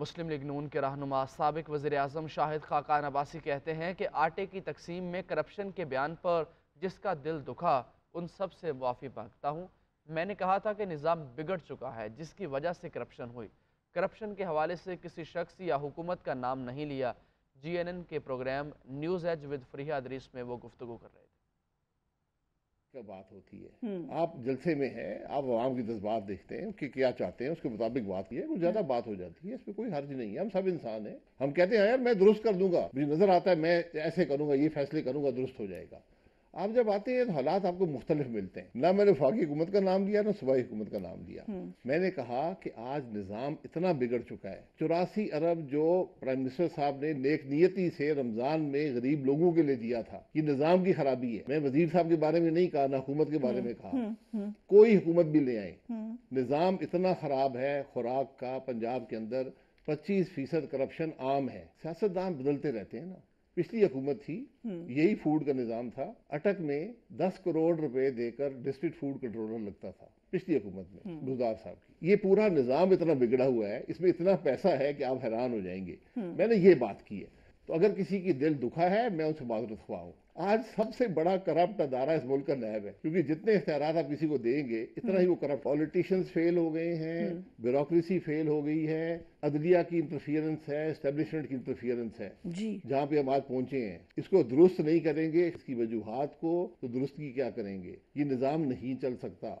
मुस्लिम league नून के रहनुमा सबक वज़ी अजम शाहिद खाकान अब्बासी कहते हैं कि आटे की तकसीम में करप्शन के बयान पर जिसका दिल दुखा उन सब से मुआफ़ी मांगता हूँ मैंने कहा था कि निज़ाम बिगड़ चुका है जिसकी वजह से करप्शन हुई करप्शन के हवाले से किसी शख्स या हुकूमत का नाम नहीं लिया जी एन एन के program news edge with Friya Adrees में वो गुफ्तु कर रहे थे का बात होती है हम्म। आप जलसे में है आप आवाम की जज्बात देखते हैं कि क्या चाहते हैं उसके मुताबिक बात की है कुछ ज्यादा हम्म। बात हो जाती है इसमें कोई हर्ज नहीं है हम सब इंसान हैं हम कहते हैं हाँ यार मैं दुरुस्त कर दूंगा मुझे नजर आता है मैं ऐसे करूंगा ये फैसले करूंगा दुरुस्त हो जाएगा आप जब आते हैं तो हालात आपको मुख्तलिफ मिलते हैं ना मैंने फाकी हुकूमत का नाम लिया ना सूबाई हुकूमत का नाम लिया हम्म। मैंने कहा कि आज निज़ाम इतना बिगड़ चुका है चौरासी अरब जो प्राइम मिनिस्टर साहब ने नेक नियति से रमजान में गरीब लोगों के लिए दिया था ये निज़ाम की खराबी है मैं वजीर साहब के बारे में नहीं कहा ना हुकूमत के बारे हम्म, में कहा हम्म, कोई हुकूमत भी ले आए निज़ाम इतना खराब है खुराक का पंजाब के अंदर पच्चीस फीसद करप्शन आम है सियासतदान बदलते रहते हैं ना पिछली हुकूमत थी हम्म। यही फूड का निज़ाम था अटक में 10 करोड़ रुपए देकर डिस्ट्रिक्ट फूड कंट्रोलर लगता था पिछली हुकूमत में बुजदार हम्म। साहब की ये पूरा निज़ाम इतना बिगड़ा हुआ है इसमें इतना पैसा है कि आप हैरान हो जाएंगे हम्म। मैंने ये बात की है तो अगर किसी की दिल दुखा है मैं उसे माजरत हूँ आज सबसे बड़ा करप्ट अदारा इस मुल्क का नैब है क्योंकि जितने इख्तियार आप किसी को देंगे इतना ही वो करप्ट पॉलिटिशियंस फेल हो गए हैं ब्यूरोक्रेसी हम्म। फेल हो गई है अदलिया की इंटरफियरेंस है स्टेब्लिशमेंट की इंटरफियरेंस है जी जहाँ पे हम आज पहुंचे हैं इसको दुरुस्त नहीं करेंगे इसकी वजूहत को तो दुरुस्तगी क्या करेंगे ये निज़ाम नहीं चल सकता